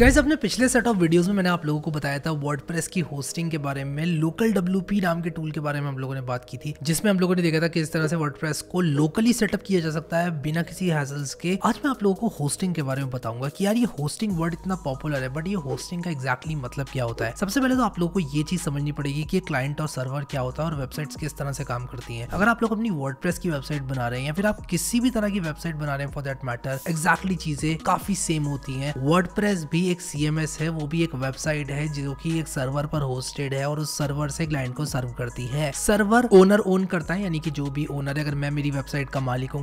Guys अपने पिछले set of videos में मैंने आप लोगों को बताया था वर्ड की होस्टिंग के बारे में लोकल डब्ल्यू नाम के टूल के बारे में हम लोगों ने बात की थी जिसमें हम लोगों ने देखा था किस तरह से वर्ड को लोकली सेटअप किया जा सकता है बिना किसी हैजल्स के आज मैं आप लोगों को होस्टिंग के बारे में बताऊंगा कि यार ये होस्टिंग वर्ड इतना पॉपुलर है बट ये होस्टिंग का एक्जैक्टली मतलब क्या होता है सबसे पहले तो आप लोगों को ये चीज समझनी पड़ेगी कि क्लाइंट और सर्वर क्या होता है और वेबसाइट्स किस तरह से काम करती है अगर आप लोग अपनी वर्ड की वेबसाइट बना रहे हैं या फिर आप किसी भी तरह की वेबसाइट बना रहे हैं फॉर दैट मैटर एग्जैक्टली चीजें काफी सेम होती है वर्ड भी एक सी है वो भी एक वेबसाइट है जो की एक सर्वर पर होस्टेड है और उस सर्वर से क्लाइंट को सर्व करती है सर्वर ओनर ओन करता है यानी कि जो भी ओनर है अगर मैं मेरी वेबसाइट का मालिक हूँ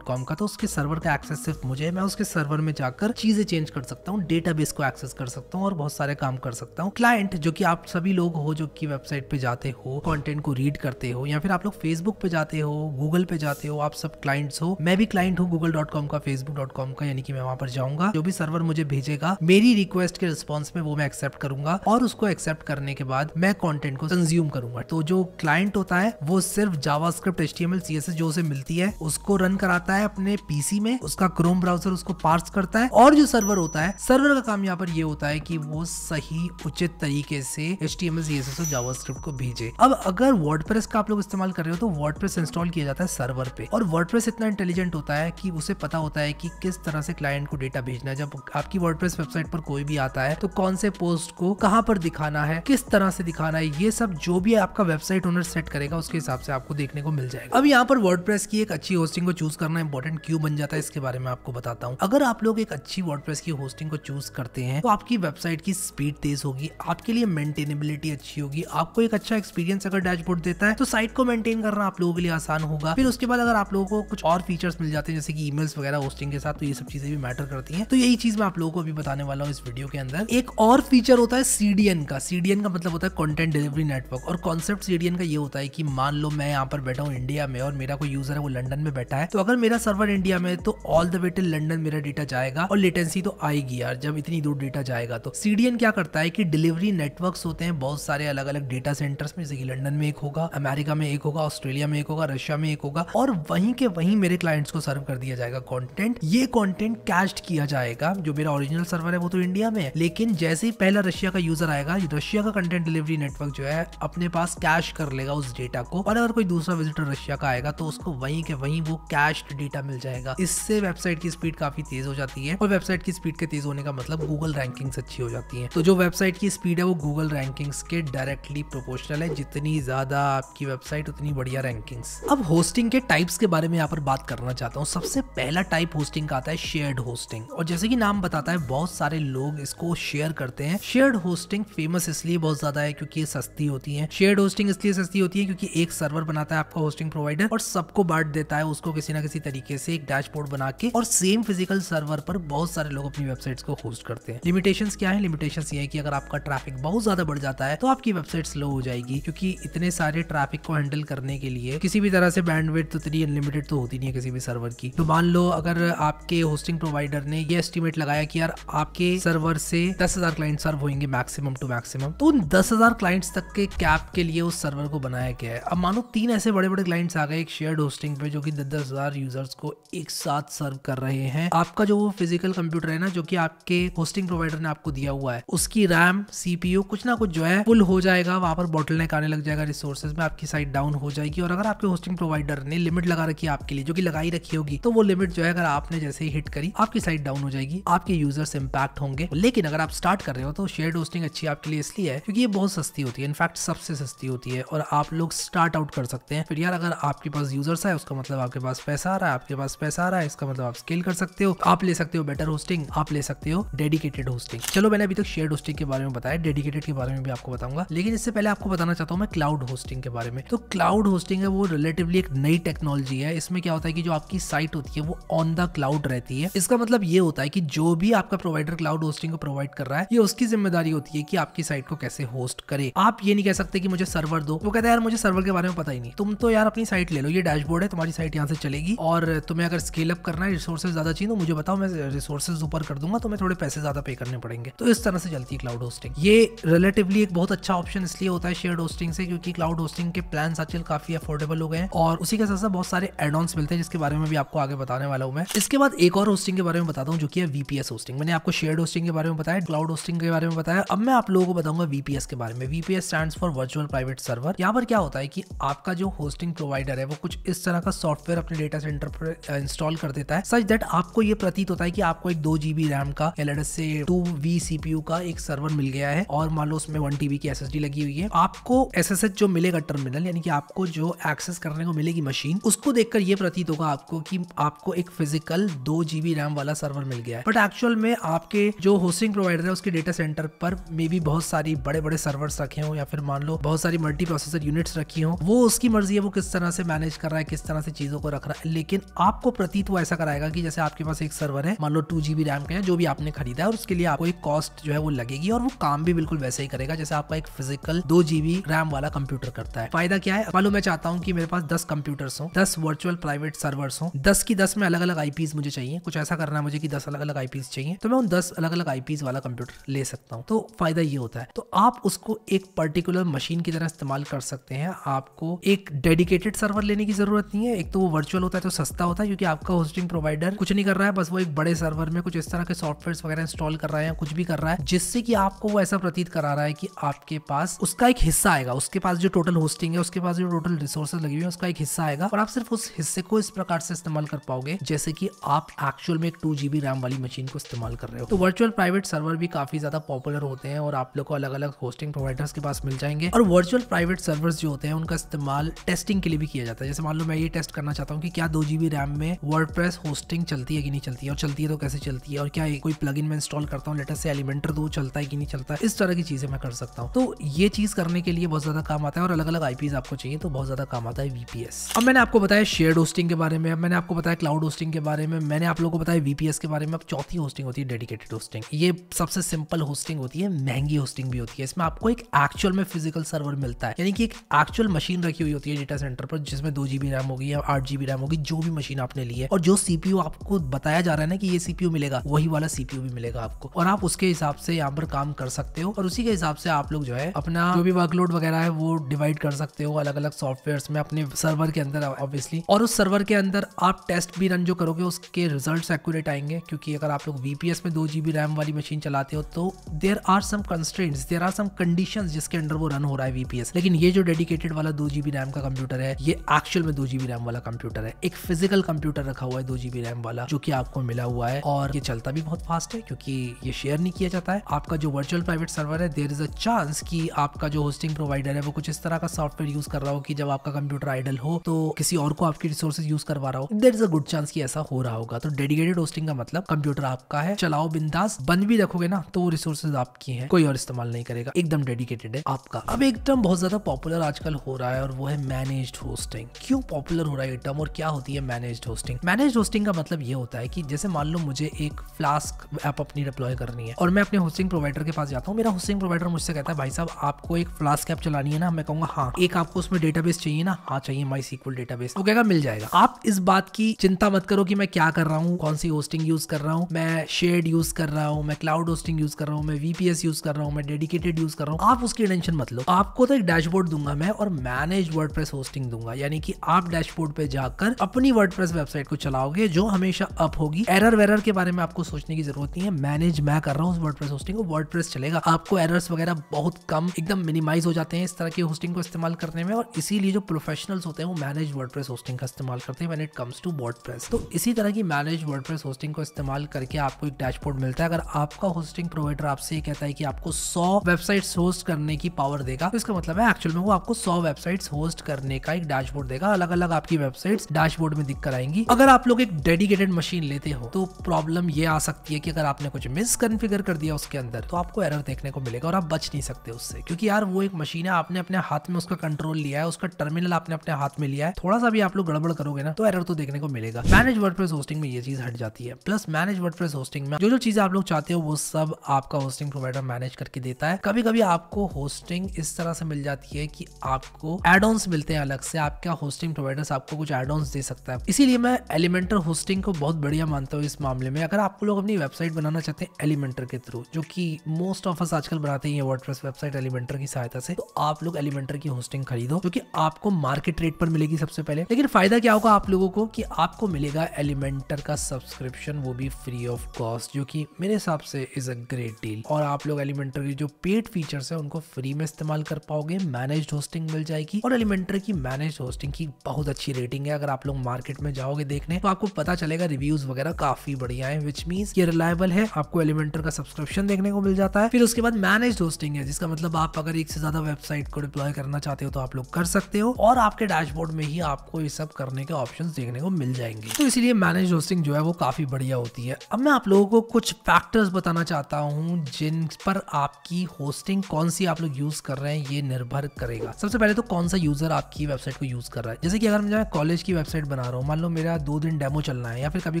कॉम का तो उसके सर्वर का एक्सेस सिर्फ मुझे है मैं उसके सर्वर में जाकर चीजें चेंज कर सकता हूँ बेस को एक्सेस कर सकता हूँ और बहुत सारे काम कर सकता हूँ क्लाइंट जो की आप सभी लोग हो जो की वेबसाइट पे जाते हो कॉन्टेंट को रीड करते हो या फिर आप लोग फेसबुक पे जाते हो गूगल पे जाते हो आप सब क्लाइंट्स हो मैं भी क्लाइंट हूँ गूगल डॉट कॉम का फेसबुक डॉट कॉम का यानी कि मैं वहां पर जाऊंगा जो भी सर्वर मुझे भेजेगा मेरी रिक्वेस्ट के रिस्पॉन्स में वो मैं एक्सेप्ट करूंगा और उसको एक्सेप्ट करने के बाद मैं कॉन्टेंट को कंज्यूम करूंगा तो जो क्लाइंट होता है वो सिर्फ जावास्क्रिप्ट एस सीएसएस जो उसे मिलती है उसको रन कराता है अपने पीसी में उसका क्रोम ब्राउजर उसको पार्स करता है और जो सर्वर होता है सर्वर का काम यहाँ पर ये होता है कि वो सही उचित तरीके से H T M L CSS और जावास्क्रिप्ट को भेजे अब अगर प्रेस का आप लोग इस्तेमाल कर रहे हो तो वर्डप्रेस इंस्टॉल किया जाता है सर्वर पे और प्रेस इतना इंटेलिजेंट होता है कि उसे पता होता है कि किस तरह से क्लाइंट को डेटा भेजना है जब आपकी प्रेस वेबसाइट वेबसाइट पर कोई भी आता है तो कौन से पोस्ट को कहाँ पर दिखाना है किस तरह से दिखाना है ये सब जो भी आपका वेबसाइट ओनर सेट करेगा उसके हिसाब से आपको देखने को मिल जाएगा अब यहाँ पर वर्ड की एक अच्छी होस्टिंग को चूज करना इंपॉर्टेंट क्यों बन जाता है इसके बारे में आपको बताता हूँ अगर आप लोग एक अच्छी वर्ड की होस्टिंग को चूज करते हैं तो आपकी वेबसाइट की स्पीड तेज होगी आपके लिए मेंटेनेबिलिटी अच्छी होगी आपको एक अच्छा एक्सपीरियंस अगर डैशबोर्ड देता है तो साइट को मेंटेन करना आप लोगों के लिए आसान होगा फिर उसके बाद अगर आप लोगों को कुछ और फीचर्स मिल जाते हैं जैसे कि ईमेल्स वगैरह होस्टिंग के साथ तो ये सब चीजें भी मैटर करती हैं तो यही चीज मैं आप लोगों को अभी बताने वाला हूँ इस वीडियो के अंदर एक और फीचर होता है सीडीएन का सीडीएन का मतलब होता है कॉन्टेंट डिलीवरी नेटवर्क और कॉन्सेप्ट सीडीएन का ये होता है कि मान लो मैं यहाँ पर बैठा हूँ इंडिया में और मेरा कोई यूजर है वो लंडन में बैठा है तो अगर मेरा सर्वर इंडिया में तो all the way till London मेरा डेटा जाएगा और लेटेंसी तो आएगी यार जब इतनी दूर डेटा जाएगा तो सीडीएन क्या करता है कि डिलीवरी नेटवर्क होते हैं बहुत सारे अलग अलग डेटा सेंटर्स में जैसे कि लंडन में एक होगा अमेरिका में एक होगा ऑस्ट्रेलिया में एक होगा रशिया में एक होगा और वहीं के वहीं मेरे क्लाइंट्स को सर्व कर दिया जाएगा कॉन्टेंट ये कॉन्टेंट कैश्ड किया जाएगा जो मेरा ओरिजिनल सर्वर है है वो तो इंडिया में है लेकिन जैसे ही पहला रशिया का यूजर आएगा रशिया का कंटेंट डिलीवरी नेटवर्क जो है अपने पास कैश कर लेगा उस डेटा को और अगर कोई दूसरा विजिटर रशिया का आएगा तो उसको वहीं के वहीं वो कैश डेटा मिल जाएगा इससे वेबसाइट की स्पीड काफी तेज हो जाती है और वेबसाइट की स्पीड के तेज होने का मतलब गूगल रैंकिंग अच्छी हो जाती है तो जो वेबसाइट की स्पीड है वो गूगल रैंकिंग के डायरेक्टली प्रोपोर्शनल है जितनी ज्यादा आपकी वेबसाइट उतनी बढ़िया रैंकिंग अब होस्टिंग के टाइप्स के बारे में यहाँ पर बात करना चाहता हूँ सबसे पहला टाइप होस्टिंग का आता है शेयर्ड होस्टिंग और जैसे कि नाम बताता है बहुत सारे लोग इसको शेयर करते हैं शेयर्ड होस्टिंग फेमस इसलिए बहुत ज्यादा है क्योंकि ये सस्ती होती है शेयर होस्टिंग इसलिए सस्ती होती है क्योंकि एक सर्वर बनाता है आपका होस्टिंग प्रोवाइडर और सबको बांट देता है उसको किसी ना किसी तरीके से एक डैशबोर्ड बना के और सेम फिजिकल सर्वर पर बहुत सारे लोग अपनी वेबसाइट्स को होस्ट करते हैं लिमिटेशंस क्या है लिमिटेशन ये है कि अगर आपका ट्रैफिक बहुत ज्यादा बढ़ जाता है तो आपकी वेबसाइट स्लो हो जाएगी क्योंकि इतने सारे ट्रैफिक को हैंडल करने के लिए किसी भी तरह से बैंडविड्थ उतनी अनलिमिटेड तो होती नहीं है किसी भी सर्वर की तो मान लो अगर आपके होस्टिंग प्रोवाइडर ने ये एस्टिमेट लगाया कि यार आप आपके सर्वर से दस हजार क्लाइंट सर्व होंगे मैक्सिमम टू मैक्सिमम तो उन दस हजार क्लाइंट्स तक के कैप के लिए उस सर्वर को बनाया गया है अब मानो तीन ऐसे बड़े बड़े क्लाइंट्स आ गए एक शेयर होस्टिंग पे जो कि दस दस हजार यूजर्स को एक साथ सर्व कर रहे हैं आपका जो फिजिकल कंप्यूटर है ना जो कि आपके होस्टिंग प्रोवाइडर ने आपको दिया हुआ है उसकी रैम सीपीयू कुछ ना कुछ जो है फुल हो जाएगा वहां पर बॉटल आने लग जाएगा रिसोर्सेज में आपकी साइट डाउन हो जाएगी और अगर आपके होस्टिंग प्रोवाइडर ने लिमिट लगा रखी है आपके लिए जो कि लगाई रखी होगी तो वो लिमिट जो है अगर आपने जैसे ही हिट करी आपकी साइट डाउन हो जाएगी आपके यूजर्स इम्पैक्ट इम्पैक्ट होंगे लेकिन अगर आप स्टार्ट कर रहे हो तो शेयर होस्टिंग अच्छी आपके लिए इसलिए है क्योंकि ये बहुत सस्ती होती है इनफैक्ट सबसे सस्ती होती है और आप लोग स्टार्ट आउट कर सकते हैं फिर यार अगर आपके पास यूजर्स है उसका मतलब आपके पास पैसा आ रहा है आपके पास पैसा आ रहा है इसका मतलब आप स्केल कर सकते हो आप ले सकते हो बेटर होस्टिंग आप ले सकते हो डेडिकेटेड होस्टिंग चलो मैंने अभी तक शेयर होस्टिंग के बारे में बताया डेडिकेटेड के बारे में भी आपको बताऊंगा लेकिन इससे पहले आपको बताना चाहता हूँ मैं क्लाउड होस्टिंग के बारे में तो क्लाउड होस्टिंग है वो रिलेटिवली एक नई टेक्नोलॉजी है इसमें क्या होता है कि जो आपकी साइट होती है वो ऑन द क्लाउड रहती है इसका मतलब ये होता है कि जो भी आपका प्रोवाइडर प्रोवाइडर क्लाउड होस्टिंग को प्रोवाइड कर रहा है ये उसकी जिम्मेदारी होती है कि आपकी साइट को कैसे होस्ट करे आप ये नहीं कह सकते कि मुझे सर्वर दो वो कहते हैं यार मुझे सर्वर के बारे में पता ही नहीं तुम तो यार अपनी साइट ले लो ये डैशबोर्ड है तुम्हारी साइट यहाँ से चलेगी और तुम्हें अगर स्केल अप करना है रिसोर्सेज ज्यादा चाहिए तो मुझे बताओ मैं रिसोर्सेज ऊपर कर दूंगा तुम्हें थोड़े पैसे ज्यादा पे करने पड़ेंगे तो इस तरह से चलती है क्लाउड होस्टिंग ये रिलेटिवली एक बहुत अच्छा ऑप्शन इसलिए होता है शेयर होस्टिंग से क्योंकि क्लाउड होस्टिंग के प्लान आजकल काफी अफोर्डेबल हो गए हैं और उसी के साथ साथ बहुत सारे एडॉन्स मिलते हैं जिसके बारे में भी आपको आगे बताने वाला हूँ मैं इसके बाद एक और होस्टिंग के बारे में बताता हूँ जो कि है वीपीएस होस्टिंग मैंने आपको शेयर होस्टिंग के बारे में बताया क्लाउड होस्टिंग के बारे में बताया अब मैं आप लोगों को बताऊंगा वीपीएस के बारे में VPS stand for virtual private server यहाँ पर क्या होता है कि आपका जो होस्टिंग प्रोवाइडर है वो कुछ इस तरह का सॉफ्टवेयर अपने डेटा सेंटर पर इंस्टॉल कर देता है सच दैट आपको ये प्रतीत होता है कि आपको एक दो जीबी रैम का एल एड से टू वी सीपीयू का एक सर्वर मिल गया है और मान लो उसमें वन टीबी की एस लगी हुई है आपको एस जो मिलेगा टर्मिनल यानी कि आपको जो एक्सेस करने को मिलेगी मशीन उसको देखकर ये प्रतीत होगा आपको कि आपको एक फिजिकल दो जीबी रैम वाला सर्वर मिल गया है बट एक्चुअल में आप आपके जो होस्टिंग प्रोवाइडर है उसके डेटा सेंटर पर मे भी बहुत सारी बड़े बड़े सर्वर्स रखे हों या फिर मान लो बहुत सारी मल्टी प्रोसेसर यूनिट्स रखी हों वो उसकी मर्जी है वो किस तरह से मैनेज कर रहा है किस तरह से चीजों को रख रहा है लेकिन आपको प्रतीत वो ऐसा कराएगा कि जैसे आपके पास एक सर्वर है मान लो टू जीबी रैम का है जो भी आपने खरीदा है और उसके लिए आपको एक कॉस्ट जो है वो लगेगी और वो काम भी बिल्कुल वैसे ही करेगा जैसे आपका एक फिजिकल दो जीबी रैम वाला कंप्यूटर करता है फायदा क्या है मान लो मैं चाहता हूँ कि मेरे पास दस कंप्यूटर्स हो दस वर्चुअल प्राइवेट सर्वर्स हो दस की दस में अलग अलग आईपीज मुझे चाहिए कुछ ऐसा करना है मुझे कि दस अलग अलग आईपीज चाहिए तो मैं उन दस दस अलग अलग आई वाला कंप्यूटर ले सकता हूँ तो फ़ायदा ये होता है तो आप उसको एक पर्टिकुलर मशीन की तरह इस्तेमाल कर सकते हैं आपको एक डेडिकेटेड सर्वर लेने की ज़रूरत नहीं है एक तो वो वर्चुअल होता है तो सस्ता होता है क्योंकि आपका होस्टिंग प्रोवाइडर कुछ नहीं कर रहा है बस वो एक बड़े सर्वर में कुछ इस तरह के सॉफ्टवेयर वगैरह इंस्टॉल कर रहा है कुछ भी कर रहा है जिससे कि आपको वो ऐसा प्रतीत करा रहा है कि आपके पास उसका एक हिस्सा आएगा उसके पास जो टोटल होस्टिंग है उसके पास जो टोटल रिसोर्सेज लगी हुई है उसका एक हिस्सा आएगा और आप सिर्फ उस हिस्से को इस प्रकार से इस्तेमाल कर पाओगे जैसे कि आप एक्चुअल में एक टू जीबी रैम वाली मशीन को इस्तेमाल कर रहे हो तो वर्चुअल प्राइवेट सर्वर भी काफ़ी ज़्यादा पॉपुलर होते हैं और आप लोग को अलग अलग होस्टिंग प्रोवाइडर्स के पास मिल जाएंगे और वर्चुअल प्राइवेट सर्वर्स जो होते हैं उनका इस्तेमाल टेस्टिंग के लिए भी किया जाता है जैसे मान लो मैं ये टेस्ट करना चाहता हूँ कि क्या दो जीबी रैम में वर्ड होस्टिंग चलती है कि नहीं चलती है और चलती है तो कैसे चलती है और क्या कोई प्लग मैं इंस्टॉल करता हूँ लेटेस्ट से एलिमेंटर दो चलता है कि नहीं चलता इस तरह की चीज़ें मैं कर सकता हूँ तो ये चीज़ करने के लिए बहुत ज़्यादा काम आता है और अलग अलग आईपीज आपको चाहिए तो बहुत ज़्यादा काम आता है वीपीएस अब मैंने आपको बताया शेयर होस्टिंग के बारे में अब मैंने आपको बताया क्लाउड होस्टिंग के बारे में मैंने आप लोगों को बताया वीपीएस के बारे में अब चौथी होस्टिंग होती है डेडिकेट डेडिकेटेड होस्टिंग ये सबसे सिंपल होस्टिंग होती है महंगी होस्टिंग भी होती है इसमें आपको एक एक्चुअल में फिजिकल सर्वर मिलता है यानी कि एक एक्चुअल मशीन रखी हुई होती है डेटा सेंटर पर जिसमें दो जीबी रैम होगी या आठ जीबी रैम होगी जो भी मशीन आपने ली है और जो सीपीयू आपको बताया जा रहा है ना कि ये सीपीयू मिलेगा वही वाला सीपीयू भी मिलेगा आपको और आप उसके हिसाब से यहाँ पर काम कर सकते हो और उसी के हिसाब से आप लोग जो है अपना जो भी वर्कलोड वगैरह है वो डिवाइड कर सकते हो अलग अलग सॉफ्टवेयर में अपने सर्वर के अंदर ऑब्वियसली और उस सर्वर के अंदर आप टेस्ट भी रन जो करोगे उसके रिजल्ट एक्यूरेट आएंगे क्योंकि अगर आप लोग वीपीएस में दो जी बी रैम वाली मशीन चलाते हो तो there are some constraint there are some condition जिसके अंडर वो रन हो रहा है वीपीएस लेकिन ये जो डेडिकेटेड वाला दो जी बी रैम का कंप्यूटर है ये एक्चुअल में दो जी बी रैम वाला कंप्यूटर है एक फिजिकल कंप्यूटर रखा हुआ है दो जी बी रैम वाला जो कि आपको मिला हुआ है और ये चलता भी बहुत फास्ट है क्योंकि ये शेयर नहीं किया जाता है आपका जो वर्चुअल प्राइवेट सर्वर है देर इज अ चांस की आपका जो होस्टिंग प्रोवाइडर है वो कुछ इस तरह का सॉफ्टवेयर यूज कर रहा हो कि जब आपका कंप्यूटर आइडल हो तो किसी और को आपकी रिसोर्सेज यूज करवा रहा हो there is a good chance की ऐसा हो रहा होगा तो डेडिकेटेड होस्टिंग का मतलब कंप्यूटर आपका है चलाओ बिंदास बन भी रखोगे ना तो वो रिसोर्सेज आपकी हैं कोई और इस्तेमाल नहीं करेगा एकदम डेडिकेटेड है आपका अब एक टर्म बहुत ज्यादा पॉपुलर आजकल हो रहा है और वो है मैनेज होस्टिंग क्यों पॉपुलर हो रहा है ये टर्म और क्या होती है मैनेज होस्टिंग मैनेज होस्टिंग का मतलब ये होता है कि जैसे मान लो मुझे एक फ्लास्क ऐप अपनी डिप्लॉय करनी है और मैं अपने होस्टिंग प्रोवाइडर के पास जाता हूँ मेरा होस्टिंग प्रोवाइडर मुझसे कहता है भाई साहब आपको एक फ्लास्क ऐप चलानी है ना मैं कहूंगा हाँ एक आपको उसमें डेटाबेस चाहिए ना हाँ चाहिए माई सीक्वल डेटाबेस वो कहेगा मिल जाएगा आप इस बात की चिंता मत करो कि मैं क्या कर रहा हूँ कौन सी होस्टिंग यूज कर रहा हूँ मैं शेड यूज यूज़ कर रहा हूँ मैं क्लाउड होस्टिंग यूज़ कर रहा हूँ मैं वीपीएस यूज़ कर रहा हूँ मैं डेडिकेटेड यूज़ कर रहा हूँ आप उसकी टेंशन मत लो आपको तो एक डैशबोर्ड दूंगा मैं और मैनेज वर्ड होस्टिंग दूंगा यानी कि आप डैशबोर्ड पे जाकर अपनी वर्ड वेबसाइट को चलाओगे जो हमेशा अप होगी एरर वेरर के बारे में आपको सोचने की जरूरत नहीं है मैनेज मैं कर रहा हूँ उस वर्ड होस्टिंग को वर्ड चलेगा आपको एरर्स वगैरह बहुत कम एकदम मिनिमाइज हो जाते हैं इस तरह के होस्टिंग को इस्तेमाल करने में और इसीलिए जो प्रोफेशनल्स होते हैं वो मैनेज वर्ड होस्टिंग का इस्तेमाल करते हैं when it comes to word तो इसी तरह की मैनेज वर्ड होस्टिंग को इस्तेमाल करके आपको एक डैशबोर्ड सपोर्ट मिलता है अगर आपका होस्टिंग प्रोवाइडर आपसे ये कहता है कि आपको 100 वेबसाइट्स होस्ट करने की पावर देगा तो इसका मतलब है एक्चुअल में वो आपको 100 वेबसाइट्स होस्ट करने का एक डैशबोर्ड देगा अलग अलग आपकी वेबसाइट्स डैशबोर्ड में दिख कर आएंगी अगर आप लोग एक डेडिकेटेड मशीन लेते हो तो प्रॉब्लम ये आ सकती है कि अगर आपने कुछ मिस कन्फिगर कर दिया उसके अंदर तो आपको एरर देखने को मिलेगा और आप बच नहीं सकते उससे क्योंकि यार वो एक मशीन है आपने अपने हाथ में उसका कंट्रोल लिया है उसका टर्मिनल आपने अपने हाथ में लिया है थोड़ा सा भी आप लोग गड़बड़ करोगे ना तो एरर तो देखने को मिलेगा मैनेज वर्डप्रेस होस्टिंग में ये चीज हट जाती है प्लस मैनेज वर्डप्रेस होस्टिंग में जो जो चीज़ें आप लोग चाहते हो वो सब आपका होस्टिंग प्रोवाइडर मैनेज करके देता है कभी कभी आपको होस्टिंग इस तरह से मिल जाती है कि आपको एड मिलते हैं अलग से आपका होस्टिंग प्रोवाइडर आपको कुछ एड दे सकता है इसीलिए मैं एलिमेंटर होस्टिंग को बहुत बढ़िया मानता हूँ इस मामले में अगर आप लोग अपनी वेबसाइट बनाना चाहते हैं एलिमेंटर के थ्रू जो कि मोस्ट ऑफ अस आजकल बनाते हैं वर्डप्रेस वेबसाइट एलिमेंटर की सहायता से तो आप लोग एलिमेंटर की होस्टिंग खरीदो जो की आपको मार्केट रेट पर मिलेगी सबसे पहले लेकिन फायदा क्या होगा आप लोगों को कि आपको मिलेगा एलिमेंटर का सब्सक्रिप्शन वो भी फ्री ऑफ कॉस्ट जो कि मेरे हिसाब से इज़ अ ग्रेट डील और आप लोग एलिमेंटर के जो पेड फीचर्स है उनको फ्री में इस्तेमाल कर पाओगे मैनेज होस्टिंग मिल जाएगी और एलिमेंटर की मैनेज होस्टिंग की बहुत अच्छी रेटिंग है अगर आप लोग मार्केट में जाओगे देखने तो आपको पता चलेगा रिव्यूज वगैरह काफी बढ़िया है विच मीन ये रिलायबल है आपको एलिमेंटर का सब्सक्रिप्शन देखने को मिल जाता है फिर उसके बाद मैनेज होस्टिंग है जिसका मतलब आप अगर एक से ज्यादा वेबसाइट को डिप्लॉय करना चाहते हो तो आप लोग कर सकते हो और आपके डैशबोर्ड में ही आपको ये सब करने के ऑप्शन देखने को मिल जाएंगे तो इसलिए मैनेज होस्टिंग जो है वो काफी बढ़िया होती है अब मैं आप लोगों को कुछ फैक्टर्स बताना चाहता हूँ जिन पर आपकी होस्टिंग कौन सी आप लोग यूज़ कर रहे हैं ये निर्भर करेगा सबसे पहले तो कौन सा यूज़र आपकी वेबसाइट को यूज़ कर रहा है जैसे कि अगर मैं कॉलेज की वेबसाइट बना रहा हूँ मान लो मेरा दो दिन डेमो चलना है या फिर कभी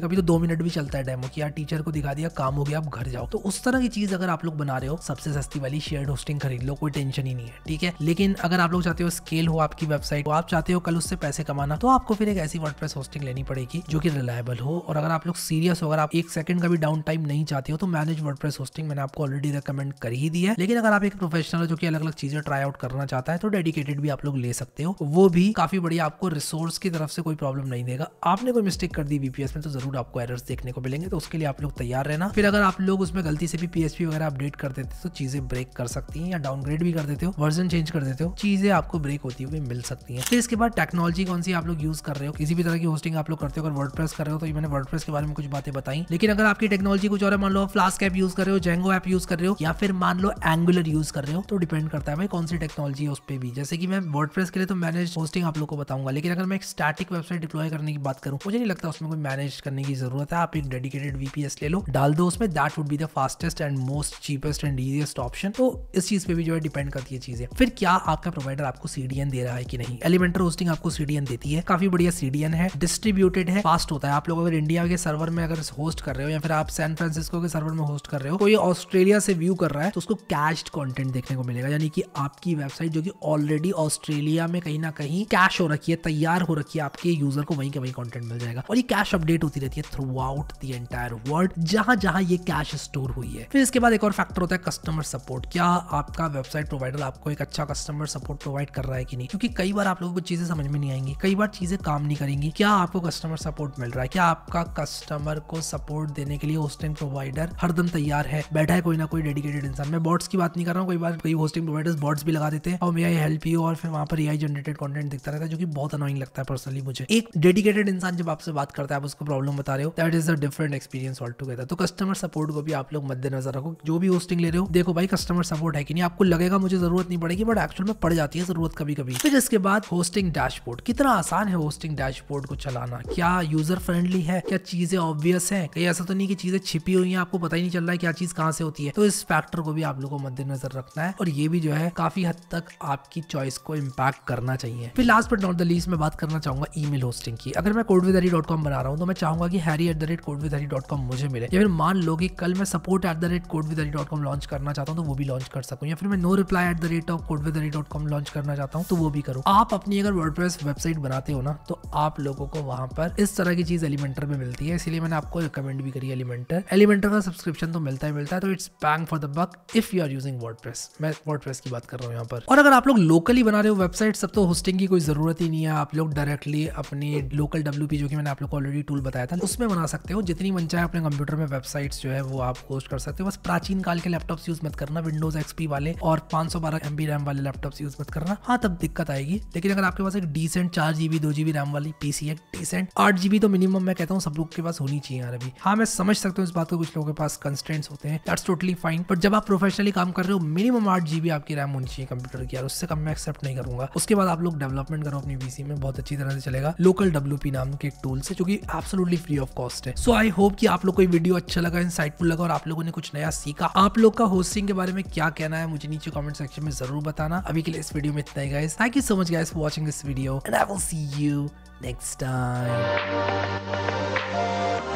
कभी तो दो मिनट भी चलता है डेमो कि यार टीचर को दिखा दिया काम हो गया आप घर जाओ तो उस तरह की चीज़ अगर आप लोग बना रहे हो सबसे सस्ती वाली शेयर होस्टिंग खरीद लो कोई टेंशन ही नहीं है ठीक है लेकिन अगर आप लोग चाहते हो स्केल हो आपकी वेबसाइट आप चाहते हो कल उससे पैसे कमाना तो आपको फिर एक ऐसी वर्ड होस्टिंग लेनी पड़ेगी जो कि रिलायबल हो और अगर आप लोग सीरियस हो अगर आप एक सेकंड का भी डाउन टाइम टाइम नहीं चाहते हो तो मैनेज वर्ड होस्टिंग मैंने आपको ऑलरेडी रिकमेंड कर ही दिया है लेकिन अगर आप एक प्रोफेशनल जो कि अलग अलग चीजें ट्राई आउट करना चाहता है तो डेडिकेटेड भी आप लोग ले सकते हो वो भी काफी बढ़िया आपको रिसोर्स की तरफ से कोई प्रॉब्लम नहीं देगा आपने कोई मिस्टेक कर दी बीपीएस में तो जरूर आपको एरर्स देखने को मिलेंगे तो उसके लिए आप लोग तैयार रहना फिर अगर आप लोग उसमें गलती से भी पीएसपी वगैरह अपडेट कर देते तो चीजें ब्रेक कर सकती है या डाउनग्रेड भी कर देते हो वर्जन चेंज कर देते हो चीजें आपको ब्रेक होती हुई मिल सकती है फिर इसके बाद टेक्नोलॉजी कौन सी आप लोग यूज कर रहे हो किसी भी तरह की होस्टिंग आप लोग करते हो अगर वर्ड कर रहे हो तो मैंने वर्ड के बारे में कुछ बातें बताई लेकिन अगर आपकी टेक्नोलॉजी कुछ और है मान लो फ्लास्क ऐप यूज कर रहे हो जेंगो ऐप यूज कर रहे हो या फिर मान लो एंगुलर यूज कर रहे हो तो डिपेंड करता है भाई कौन सी टेक्नोलॉजी है उस पर भी जैसे कि मैं वर्ड के लिए तो मैनेज होस्टिंग आप लोग को बताऊंगा लेकिन अगर मैं एक स्टैटिक वेबसाइट डिप्लॉय करने की बात करूँ मुझे नहीं लगता उसमें कोई मैनेज करने की जरूरत है आप एक डेडिकेटेड वीपीएस ले लो डाल दो उसमें that would be the fastest and most cheapest and easiest option तो इस चीज पे भी जो है डिपेंड करती है चीजें फिर क्या आपका प्रोवाइडर आपको सीडीएन दे रहा है कि नहीं एलिमेंटर होस्टिंग आपको सीडीएन देती है काफी बढ़िया सीडीएन है डिस्ट्रीब्यूटेड है फास्ट होता है आप लोग अगर इंडिया के सर्वर में अगर होस्ट कर रहे हो या फिर आप सैन फ्रांसिस्को के सर्वर में होस्ट कर रहे हो तो ये ऑस्ट्रेलिया से व्यू कर रहा है तो उसको कैश कंटेंट देखने को मिलेगा यानी कि आपकी वेबसाइट जो कि ऑलरेडी ऑस्ट्रेलिया में कहीं ना कहीं कैश हो रखी है तैयार हो रखी है आपके यूजर को वहीं के वहीं कॉन्टेंट मिल जाएगा और ये कैश अपडेट होती रहती है throughout the entire world जहां जहां ये कैश स्टोर हुई है फिर इसके बाद एक और फैक्टर होता है कस्टमर सपोर्ट क्या आपका वेबसाइट प्रोवाइडर आपको एक अच्छा कस्टमर सपोर्ट प्रोवाइड कर रहा है कि नहीं क्योंकि कई बार आप लोगों को चीजें समझ में नहीं आएंगी कई बार चीजें काम नहीं करेंगी क्या आपको कस्टमर सपोर्ट मिल रहा है क्या आपका कस्टमर को सपोर्ट देने के लिए उसने होस्टिंग प्रोवाइडर हरदम तैयार है बैठा है कोई ना कोई डेडिकेटेड इंसान मैं बॉट्स की बात नहीं कर रहा हूँ कई बार कई होस्टिंग प्रोवाइडर्स बॉट्स भी लगा देते हैं और मेरा हेल्प यू और फिर वहाँ पर ए जनरेटेड कॉन्टेंट दिखता रहता है जो कि बहुत अनोइंग लगता है पर्सनली मुझे एक डेडिकेटेड इंसान जब आपसे बात करता है आप उसको प्रॉब्लम बता रहे हो that is a different experience altogether तो कस्टमर सपोर्ट को भी आप लोग मद्देनजर रखो जो भी होस्टिंग ले रहे हो देखो भाई कस्टमर सपोर्ट है कि नहीं आपको लगेगा मुझे जरूरत नहीं पड़ेगी बट एक्चुअल में पड़ जाती है जरूरत कभी कभी फिर इसके बाद होस्टिंग डैशबोर्ड कितना आसान है होस्टिंग डैशबोर्ड को चलाना क्या यूजर फ्रेंडली है क्या चीजें ऑब्वियस है कहीं ऐसा तो नहीं की चीजें छिप छिपी हुई है आपको पता ही नहीं चल रहा है क्या चीज कहाँ से होती है तो इस फैक्टर को भी आप लोगों को मद्देनजर रखना है और ये भी जो है काफी हद तक आपकी चॉइस को इम्पैक्ट करना चाहिए फिर last but not the least मैं बात करना चाहूंगा ई होस्टिंग की अगर मैं कोड बना रहा हूँ तो मैं चाहूंगा कि हैरी एट द रेट मुझे मिले या फिर मान लो कि कल मैं support at the rate code launch करना चाहता हूँ तो वो भी लॉन्च कर सकूँ या फिर मैं no reply at the rate of code launch करना चाहता हूँ तो वो भी करूँ आप अपनी अगर वर्ड वेबसाइट बनाते हो ना तो आप लोगों को वहां पर इस तरह की चीज एलिमेंटर में मिलती है इसलिए मैंने आपको रिकमेंड भी करी एलिमेंटर एलिमेंटर का सब्सक्रिप्शन तो मिलता ही मिलता है तो it's bang for the buck if you are using press मैं प्रेस की बात कर रहा हूँ यहाँ पर और अगर आप लोग लोकली बना रहे हो वेबसाइट सब तो होस्टिंग की कोई जरूरत ही नहीं है आप लोग डायरेक्टली अपने लोकल डब्ल्यू जो कि मैंने आप लोग को ऑलरेडी टूल बताया था उसमें बना सकते हो जितनी मन चाहे अपने कंप्यूटर में वेबसाइट्स जो है वो आप होस्ट कर सकते हो बस प्राचीन काल के लैपटॉप्स यूज मत करना विंडोज एक्सपी वाले और पांच सौ बारह एमबी रैम वाले लैपटॉप्स यूज मत करना हाँ तब दिक्कत आएगी लेकिन अगर आपके पास एक डिसेंट चार जीबी दो जीबी रैम वाली पीसी है डिसेंट आठ जीबी तो मिनिमम मैं कहता हूँ सब लोग के पास होनी चाहिए यार अभी हाँ मैं समझ सकता हूँ इस बात है कुछ लोगों के पास कंस्टेंट्स होते हैं दैट्स टोटली फाइन बट जब आप प्रोफेशनली काम कर रहे हो मिनिमम आठ जीबी आपकी रैम होनी चाहिए कंप्यूटर की यार उससे कम मैं एक्सेप्ट नहीं करूंगा उसके बाद आप लोग डेवलपमेंट करो अपनी पीसी में बहुत अच्छी तरह से चलेगा लोकल डब्ल्यू नाम के एक टूल से जो कि एब्सोल्युटली फ्री ऑफ कॉस्ट है सो आई होप कि आप लोग को वीडियो अच्छा लगा इंसाइटफुल लगा और आप लोगों ने कुछ नया सीखा आप लोग का होस्टिंग के बारे में क्या कहना है मुझे नीचे कॉमेंट सेक्शन में जरूर बताना अभी के लिए इस वीडियो में इतना ही guys thank you so much guys for watching this video and I will see you next time.